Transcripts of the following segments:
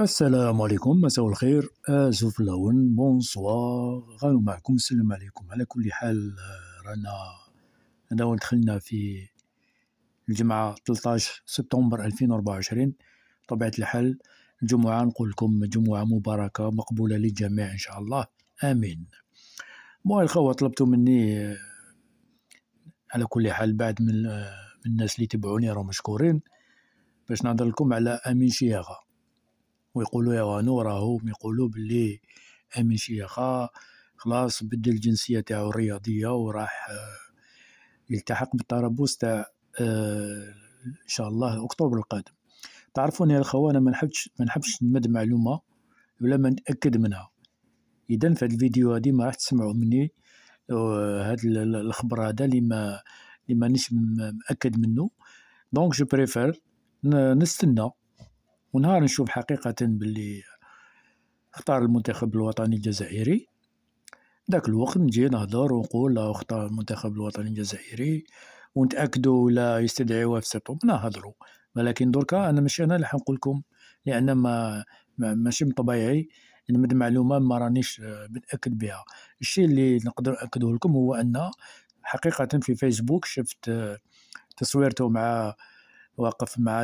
السلام عليكم مساء الخير اسف لون بونسوار غانو معكم السلام عليكم على كل حال آه، رانا هذا دخلنا في الجمعة 13 سبتمبر 2024 طبيعة الحال الجمعة نقول لكم جمعة مباركة مقبولة للجميع إن شاء الله آمين مو الخوة طلبتوا مني آه، على كل حال بعد من آه، الناس اللي تبعوني راهم مشكورين باش نهضر لكم على امين شياغه ويقولوا يا نو راهم يقولوا باللي امين شيخا خلاص بدل الجنسيه تاعو الرياضيه وراح آه، يلتحق بالطرابوس تاع آه، ان شاء الله اكتوبر القادم تعرفون يا الخوان ما نحبش ما نحبش نمد معلومه ولا ما نتاكد منها اذا في هذا الفيديو هذه ما راح تسمعوا مني هذا الخبر هذا اللي ما اللي مانيش مأكد منه دونك جو بريفير نستنى ونهار نشوف حقيقة باللي اختار المنتخب الوطني الجزائري داك الوقت نجي نهضر ونقول لا اختار المنتخب الوطني الجزائري ونتاكدوا ولا يستدعيوها في سبتمبر نهضروا ولكن دركا انا مش انا اللي حنقول لكم لان ما, ما ماشي من طبيعي نمد معلومه ما رانيش آه، متاكد بها الشيء اللي نقدر ناكده لكم هو ان حقيقه في فيسبوك شفت آه، تصويرته مع واقف مع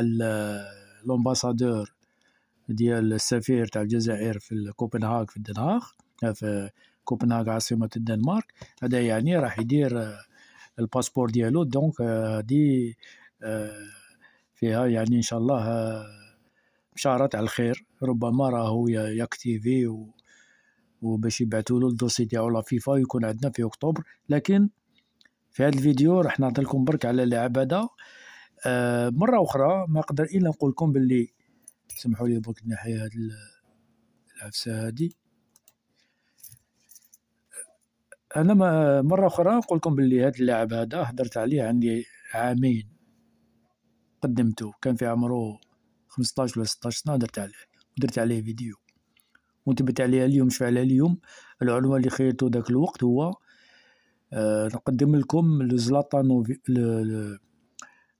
لومباسادور ديال السفير تاع الجزائر في كوبنهاغ في الدنهاغ آه، في كوبنهاغ عاصمة الدنمارك هذا يعني راح يدير آه، الباسبور ديالو دونك آه، هادي فيها يعني ان شاء الله بشارات على الخير ربما راه يكتيفي و وباش يبعثوا له الدوسي تاعو لا فيفا يكون عندنا في اكتوبر لكن في هذا الفيديو راح لكم برك على اللعب هذا آه، مره اخرى ما نقدر الا نقول لكم باللي سمحوا لي برك الناحية هاد العفسه هادي انا ما مره اخرى نقول لكم باللي هاد اللاعب هذا هدرت عليه عندي عامين قدمته كان في عمره 15 ولا 16 سنه درت عليه درت عليه فيديو ونتبت عليها اليوم شفعلها اليوم العنوان اللي خيرته ذاك الوقت هو آه نقدم لكم لزلاطان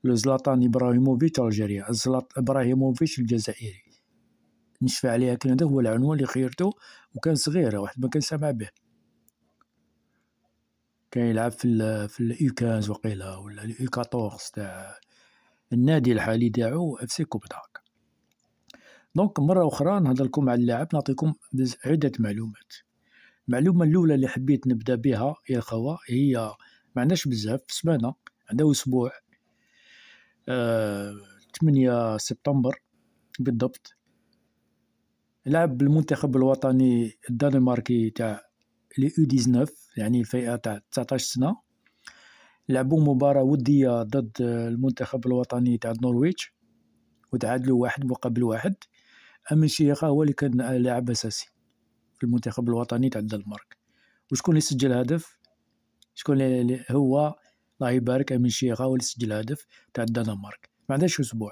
لو ابراهيموفيتش الجزائري زلاط ابراهيموفيتش الجزائري نشفى عليه كان هذا هو العنوان اللي خيرته وكان صغير واحد ما كان سامع به كان يلعب في الـ في الاي 15 وقيلا ولا الاي 14 تاع النادي الحالي تاعو اف سي كوبنهاغ دونك مره اخرى نهضر لكم على اللاعب نعطيكم عده معلومات المعلومه الاولى اللي حبيت نبدا بها يا خوا هي ما عندناش بزاف في سمانه عندها اسبوع 8 آه، سبتمبر بالضبط لعب بالمنتخب الوطني الدنماركي تاع لي او 19 يعني الفئه تاع 19 سنه لعبوا مباراه وديه ضد المنتخب الوطني تاع النرويج وتعادلوا واحد مقابل واحد امين شيخه هو اللي كان لاعب اساسي في المنتخب الوطني تاع الدنمارك وشكون اللي سجل هدف شكون اللي هو الله يبارك امين شيخه سجل هدف تاع الدنمارك ما عندهاش اسبوع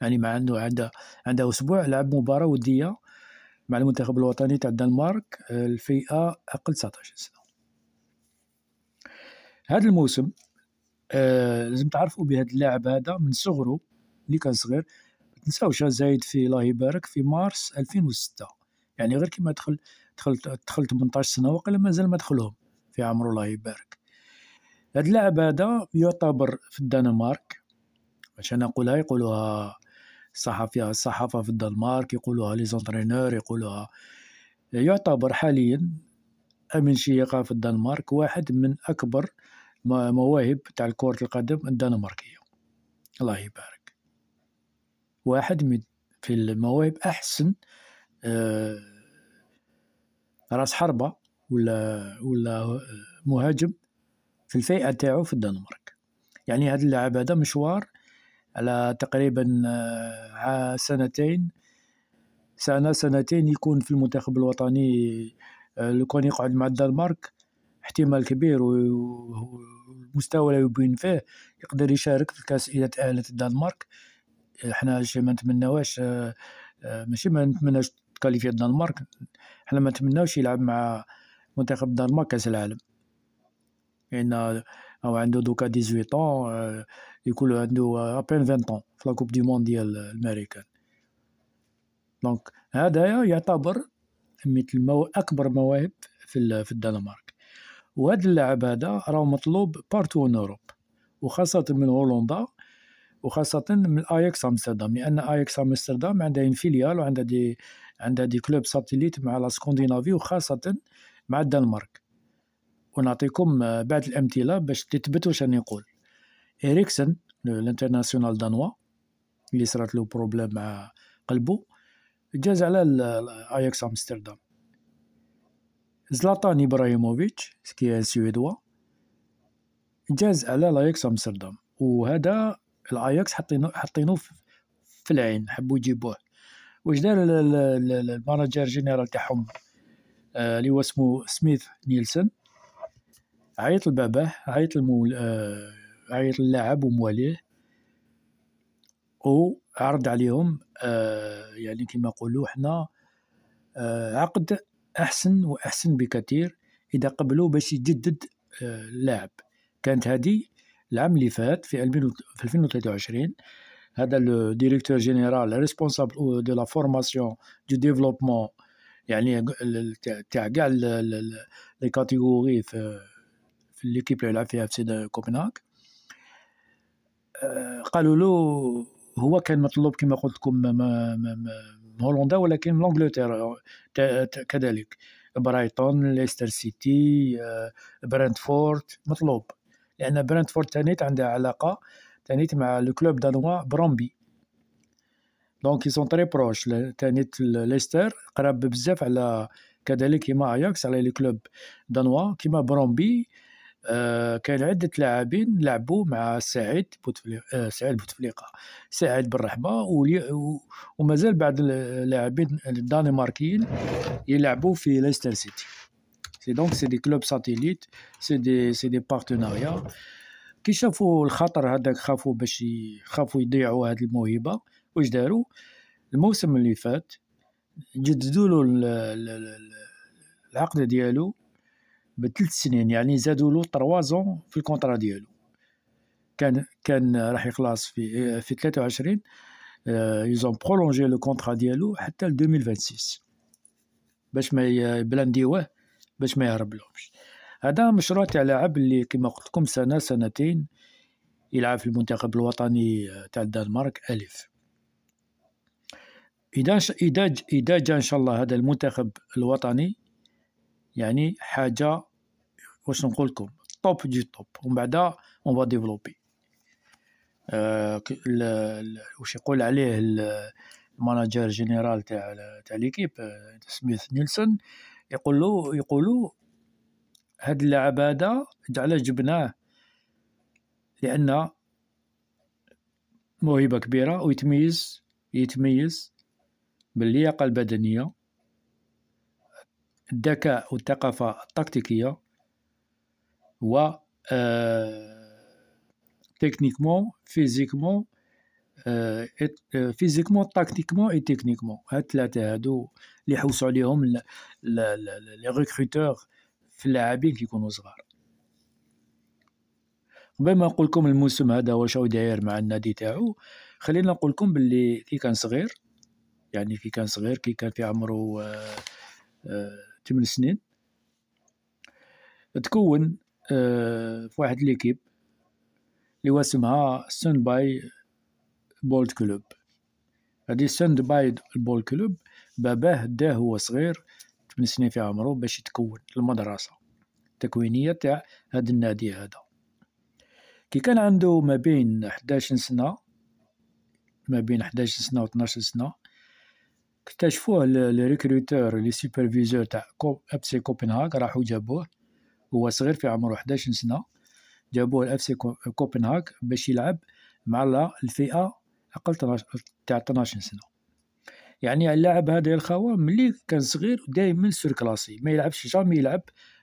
يعني ما عنده عنده عنده اسبوع لعب مباراه وديه مع المنتخب الوطني تاع الدنمارك الفئه آه، اقل 19 سنه هذا الموسم آه لازم تعرفوا بهذا اللاعب هذا من صغره اللي كان صغير ما تنساوش زايد في الله يبارك في مارس 2006 يعني غير كيما دخل دخل دخل 18 سنه وقال مازال ما دخلهم في عمره الله يبارك هاد اللاعب هذا يعتبر في الدنمارك باش انا نقولها يقولوها الصحفي الصحافه في الدنمارك يقولوها لي زونترينور يقولوها يعتبر حاليا امين شيقه في الدنمارك واحد من اكبر مواهب تاع كرة القدم الدنماركية الله يبارك واحد من في المواهب أحسن آه، راس حربة ولا ولا مهاجم في الفئه تاعو في الدنمارك يعني هذا اللاعب هذا مشوار على تقريبا آه، سنتين سنة سنتين يكون في المنتخب الوطني آه، لو كان يقعد مع الدنمارك احتمال كبير والمستوى اللي يبين فيه يقدر يشارك في كاس إذا تأهلت الدنمارك احنا شي ما نتمناوش آه، ماشي ما نتمناش تكاليفي الدنمارك احنا ما نتمناوش يلعب مع منتخب الدنمارك كاس العالم لان او عنده دوكا 18 طون يكون عنده ابين 20 طون في لا دي مون ديال الامريكان دونك هذايا يعتبر مثل مو اكبر مواهب في في الدنمارك وهذا اللاعب هذا راه مطلوب بارتو ان اوروب وخاصه من هولندا وخاصة من اياكس امستردام لان اياكس امستردام عندها ان فيليال وعندها دي عندها دي كلوب ساتيليت مع لا وخاصة مع الدنمارك ونعطيكم آه، بعض الامثله باش تثبتوا شنو نقول اريكسن الانترناسيونال دانوا اللي صرات له بروبليم مع قلبه جاز على آه، اياكس امستردام زلاطان ابراهيموفيتش سكي إيه، سويدوا جاز على اياكس امستردام وهذا الاياكس حاطينو حاطينو في العين حبوا يجيبوه واش دار المانجر جينيرال تاعهم آه، اللي هو اسمه سميث نيلسون عيط لباباه عيط المول... آه، عيط للاعب ومواليه وعرض عليهم آه، يعني كما نقولوا حنا آه، عقد احسن واحسن بكثير اذا قبلوا باش يجدد اللاعب كانت هذه العام اللي فات في 2023 هذا لو ديريكتور جينيرال ريسبونسابل دو لا فورماسيون دو ديفلوبمون يعني تاع كاع لي كاتيجوري في في ليكيب اللي يلعب فيها في سيدا كوبنهاغ قالوا له هو كان مطلوب كما قلت لكم هولندا ولكن من انجلترا كذلك برايتون ليستر سيتي آه، برنتفورد مطلوب لان برنتفورد تانيت عندها علاقه تانيت مع لو كلوب دانوا برومبي دونك يسون تري بروش تانيت ليستر قراب بزاف على كذلك كيما اياكس على لو كلوب دانوا كيما برومبي آه، كان عدة لاعبين لعبوا مع سعيد بوتفليقة آه، سعيد بوتفليقة سعيد بالرحمة ومازال بعض اللاعبين الدنماركيين يلعبوا في ليستر سيتي سي دونك سي دي كلوب ساتيليت سي دي سي دي بارتناريا كي شافوا الخطر هذاك خافوا باش خافوا يضيعوا هذه الموهبه واش داروا الموسم اللي فات جددوا له العقد ديالو بثلاث سنين يعني زادوا له 3 زون في الكونترا ديالو كان كان راح يخلص في في 23 ايزون برولونجي لو كونترا ديالو حتى ل 2026 باش ما بلانديوه باش ما يهرب لهمش هذا مشروع تاع لاعب اللي كما قلت لكم سنه سنتين يلعب في المنتخب الوطني آه، تاع الدنمارك الف اذا اذا اذا جا ان شاء الله هذا المنتخب الوطني يعني حاجه واش نقول لكم توب دي توب ومن بعد اون فوا ديفلوبي واش يقول عليه المانجر جينيرال تاع تاع ليكيب آه، سميث نيلسون يقول له يقولوا هاد اللاعب هذا علاه جبناه لان موهبه كبيره ويتميز يتميز باللياقه البدنيه الذكاء والثقافه التكتيكيه هو آه، تكنيكمون فيزيكمون آه، آه، فيزيكمون تاكتيكمون اي تكنيكمون هاد الثلاثه هادو اللي حوسوا عليهم لي ريكروتور في اللاعبين كيكونوا صغار قبل ما نقول لكم الموسم هذا واش هو داير مع النادي تاعو خلينا نقول لكم باللي كي كان صغير يعني كي كان صغير كي كان في عمره 8 سنين تكون في واحد ليكيب اللي واسمها سون باي بولد كلوب هادي سند باي بولد كلوب باباه داه هو صغير 8 سنين في عمرو باش يتكون المدرسة التكوينية تاع هاد النادي هذا كي كان عنده ما بين 11 سنة ما بين 11 سنة و 12 سنة اكتشفوه لي ريكروتور لي سوبرفيزور تاع كوب ابسي كوبنهاغ راحو جابوه هو صغير في عمره 11 سنه جابوه الاف سي كوبنهاغ باش يلعب مع الفئه اقل تاع 12 سنه يعني اللاعب هذا الخوا ملي كان صغير دائما سور كلاسي ما يلعبش جامي يلعب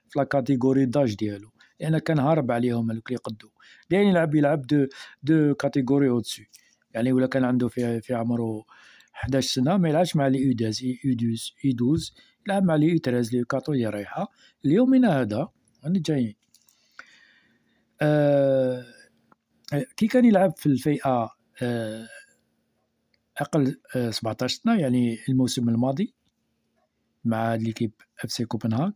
في لا كاتيجوري داج ديالو لان كان هارب عليهم هذوك اللي قدو دائما يلعب يلعب دو دو كاتيجوري او دسو يعني ولا كان عنده في في عمره 11 سنه ما يلعبش مع لي اوداز اي اودوز اي 12 يلعب مع لي اي 13 لي 14 رايحه اليومنا هذا اللي جايين آه كي كان يلعب في الفئه آه اقل آه 17 سنه يعني الموسم الماضي مع ليكيب اف سي كوبنهاغ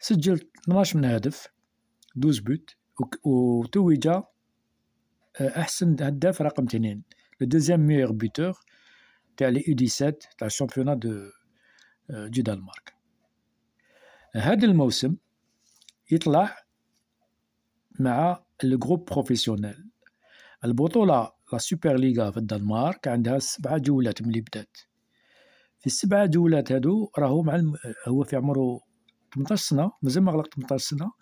سجل 12 من هدف 12 بوت وتوج آه، احسن هداف رقم اثنين لو دوزيام ميور بوتور تاع لي يو 17 تاع الشامبيونات دو آه، دو دانمارك هذا الموسم يطلع مع الجروب بروفيسيونيل البطولة لا سوبر ليغا في الدنمارك عندها سبعة جولات ملي بدات في السبعة جولات هادو راهو مع الم... هو في عمره 18 سنة مازال ما غلق 18 سنة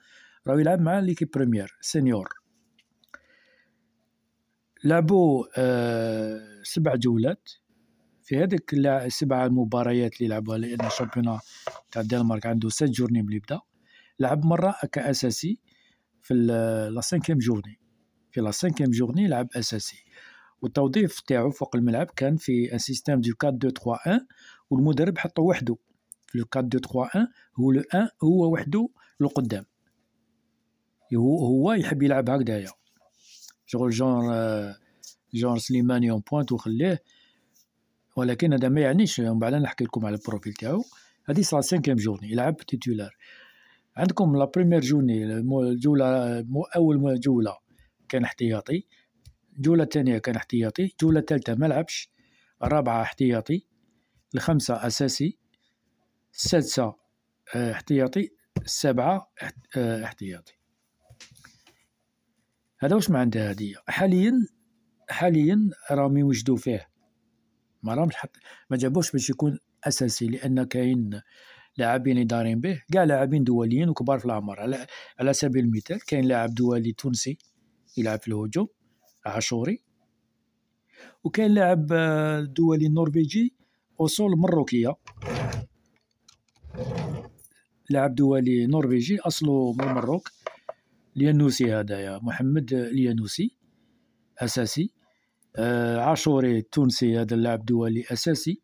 راهو يلعب مع ليكيب بريمير سينيور لعبوا آه سبع جولات في هذيك السبع مباريات اللي لعبها لان الشامبيون تاع الدنمارك عنده ست جورني من يبدا لعب مره كاساسي في لا سانكيام جورني في لا سانكيام جورني لعب اساسي والتوظيف تاعو فوق الملعب كان في ان سيستيم دو 4 2 3 1 والمدرب حطه وحده في لو 4 2 3 1 هو لو 1 هو وحده لقدام هو هو يحب يلعب هكذايا شغل جونر جونر سليماني اون بوينت وخليه ولكن هذا ما يعنيش ومن يعني بعد نحكي لكم على البروفيل تاعو هذه صار سانكيام جورني يلعب تيتولار عندكم لا بريمير جورني الجوله اول جوله كان احتياطي الجوله الثانيه كان احتياطي الجوله الثالثه ما لعبش الرابعه احتياطي الخمسه اساسي السادسه آه، احتياطي السابعه آه، احتياطي هذا واش ما عندها حاليا حاليا راهم يوجدوا فيه ما رامش حتى ما جابوش باش يكون اساسي لان كاين لاعبين اللي دارين به كاع لاعبين دوليين وكبار في العمر على على سبيل المثال كاين لاعب دولي تونسي يلعب في الهجوم عاشوري وكاين لاعب آه، دولي نرويجي اصول مروكيه لاعب دولي نرويجي اصله من المروك اليانوسي هذا يا محمد اليانوسي اساسي آه، عاشوري التونسي هذا اللاعب دولي اساسي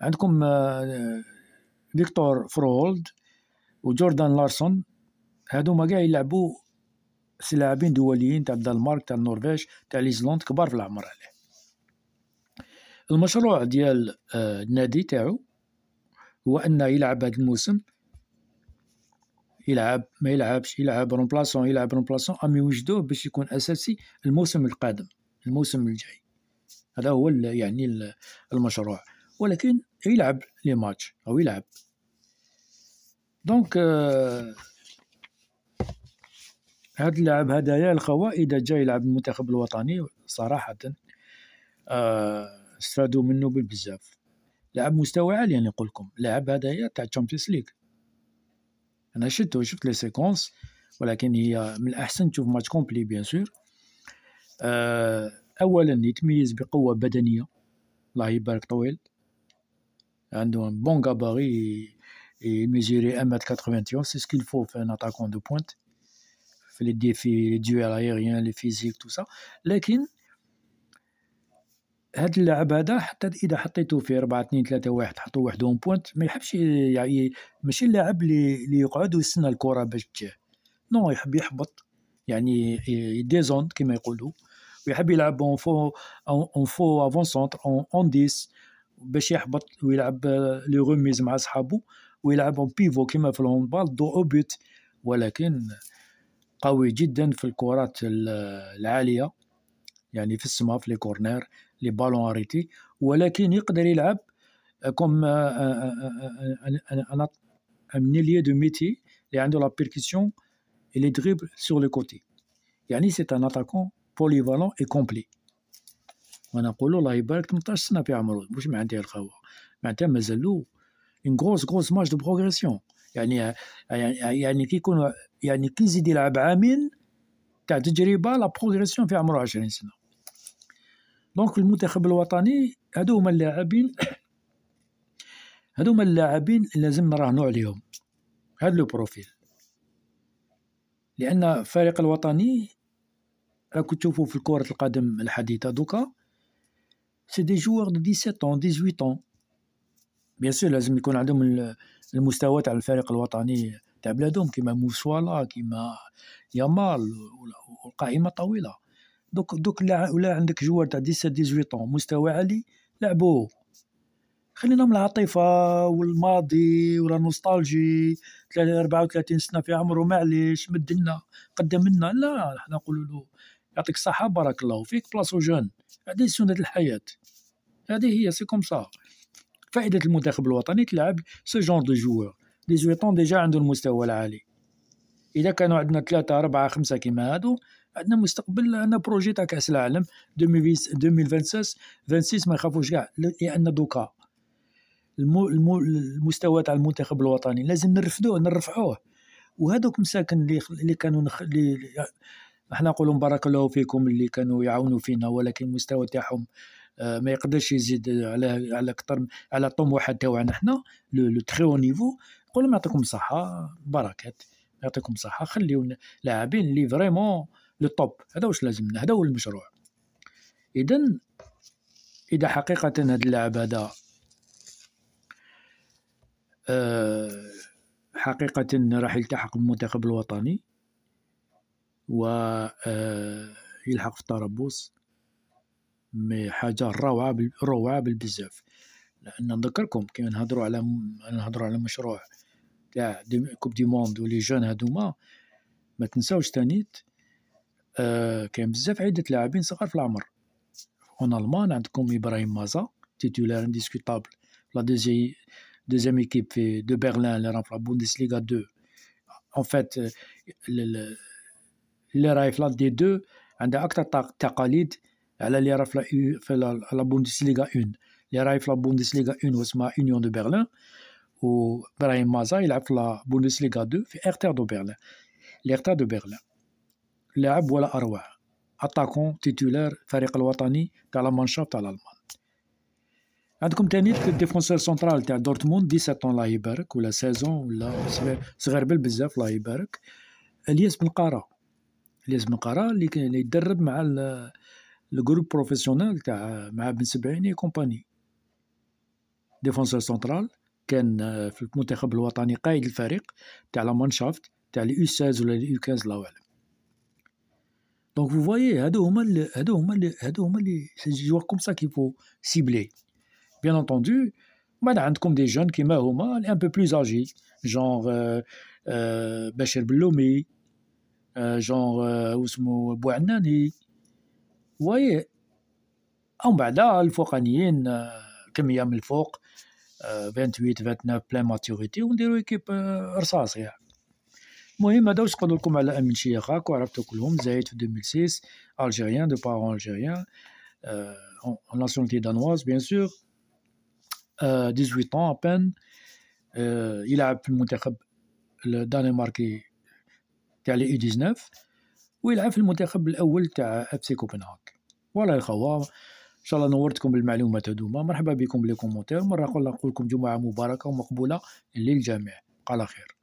عندكم آه، فيكتور فرولد وجوردان لارسون هادوما قاعد يلعبوا لاعبين دوليين تاع الدنمارك تاع النرويج تاع ليزلاند كبار في العمر عليه المشروع ديال آه، النادي تاعو هو انه يلعب هذا الموسم يلعب ما يلعبش يلعب رومبلاسون يلعب رومبلاسون امي وجدوه باش يكون اساسي الموسم القادم الموسم الجاي هذا هو يعني المشروع ولكن يلعب لي ماتش او يلعب دونك آه هاد اللاعب هدايا الخوا اذا جا يلعب المنتخب الوطني صراحه آه استفادوا منه بزاف لعب مستوى عالي يعني نقول لكم لاعب هدايا تاع الشامبيونز ليغ انا شفت شفت لي سيكونس ولكن هي من الاحسن تشوف ماتش كومبلي بيان سور آه اولا يتميز بقوه بدنيه الله يبارك طويل عنده ان بون غاباري يميزيري 1m91 سي سكيل فو في ان اتاكون دو بوينت في لي ديفي لي ديوال ايريان لي فيزيك تو سا لكن هاد اللعب هذا حتى اذا حطيته في 4 2 3 1 حطوا واحد اون بوينت ما يحبش يعني ماشي اللاعب اللي يقعد ويستنى الكره باش تجي نو يحب يحبط يعني دي زون كما يقولوا ويحب يلعب اون فو اون فو افون سونتر اون 10 باش يحبط ويلعب لي euh, روميز مع صحابو ويلعب اون بيفو كيما في الهوندبال دو او بيت ولكن قوي جدا في الكرات العاليه يعني في السما في لي كورنير لي بالون اريتي ولكن يقدر يلعب كوم ان ميليي دو ميتي اللي عنده لا بيركسيون اللي les سور لو كوتي يعني سي ان اتاكون بوليفالون اي كومبلي نقولو الله يبارك 18 سنه في عمرو واش معناتها عندي الخوه معناتها مازالو اون غروس غروس ماج دو بروغريسيون يعني يعني كي يكون يعني كي يزيد يلعب عامين تاع تجربه لا بروغريسيون في عمرو 20 سنه دونك المنتخب الوطني هادو هما اللاعبين هادو هما اللاعبين اللي لازم نراهنوا عليهم هاد لو بروفيل لان الفريق الوطني راكو تشوفوا في كرة القدم الحديثة دوكا سي دي جوار دو 17 ans 18 ans بيان سور لازم يكون عندهم المستوى تاع الفريق الوطني تاع بلادهم كيما موسوالا كيما يامال والقائمة طويلة دوك دوك ولا عندك جوار تاع 17 18 ans مستوى عالي لعبوه خلينا من العاطفة والماضي ولا نوستالجي 34 سنة في عمره معليش مدلنا قدم لنا لا احنا نقولوا له يعطيك الصحه بارك الله فيك بلاصو جون هذه سنه الحياه هذه هي سي كوم سا فائده المنتخب الوطني تلعب سو جونر دو جوور لي زويتون ديجا عندهم المستوى العالي اذا كانوا عندنا ثلاثة أربعة خمسة كيما هادو عندنا مستقبل عندنا بروجي تاع كاس العالم 2026 26 ما يخافوش كاع لان دوكا المو المو المستوى تاع المنتخب الوطني لازم نرفدوه نرفعوه وهذوك مساكن اللي اللي كانوا اللي احنا نقول بارك الله فيكم اللي كانوا يعاونوا فينا ولكن المستوى تاعهم آه، ما يقدرش يزيد على على اكثر على الطموحات تاعنا حنا لو تري او نيفو نقول لهم يعطيكم الصحه بركات يعطيكم الصحه خليونا لاعبين اللي فريمون لو توب هذا واش لازمنا هذا هو المشروع اذا اذا حقيقه هذا اللاعب هذا أه حقيقة راح يلتحق بالمنتخب الوطني ويلحق آه، في الطرابوس مي حاجه روعه روعه بالبزاف لان نذكركم كي نهضروا على نهضروا على مشروع تاع كوب دي موند ولي جون هادوما ما تنساوش تانيت آه كاين بزاف عده لاعبين صغار في العمر اون المان عندكم ابراهيم مازا تيتولار انديسكوتابل لا دوزي دوزيام ايكيب في دو برلين اللي راه في لا بوندسليغا 2 ان فات اللي راهي في لا دي دو عندها اكثر تقاليد على اللي راه في لا بوندسليغا 1 اللي راهي في لا بوندسليغا 1 واسمها يونيون دو برلين وابراهيم مازا يلعب في لا بوندسليغا 2 في ارتر دو برلين الارتر دو برلين لاعب ولا اروع اتاكون تيتولار فريق الوطني تاع لا مانشاف تاع الالمان عندكم تاني الديفونسور سنترال تاع دورتموند 17 لا يبارك ولا سيزون ولا صغير بزاف لا يبارك الياس بن قاره لازم نقرا اللي كان يدرب مع الجروب بروفيسيونيل تاع مع بن سبعيني كومباني ديفونسور سنترال كان في المنتخب الوطني قائد الفريق تاع لا مانشافت تاع لي او 16 ولا لي او 15 الله اعلم دونك فو فوايي هادو هما هادو هما هادو هما لي سي جوار كوم سا كيفو سيبلي بيان انطوندو بعد عندكم دي جون كيما هما ان بو بلوز اجي جونغ بشير بلومي Euh, genre, euh, Ousmo Bouanani. Vous voyez, en bas là, le Fokanien, euh, comme il y a le 28-29, pleine maturité, on dirait qu'il y a une équipe rassassée. Hein. Moi, je connais vous parler de M. qui a été en 2006, Algérien, de parents algériens, en nationalité danoise, bien sûr, 18 ans à peine, il a appelé le Danemark. تاع لي اي 19 ويلعب في المنتخب الاول تاع اف سي كوبنهاغ فوالا يا خوا ان شاء الله نورتكم بالمعلومات هذوما مرحبا بكم لي كومونتير مره اخرى نقول لكم جمعه مباركه ومقبوله للجميع على خير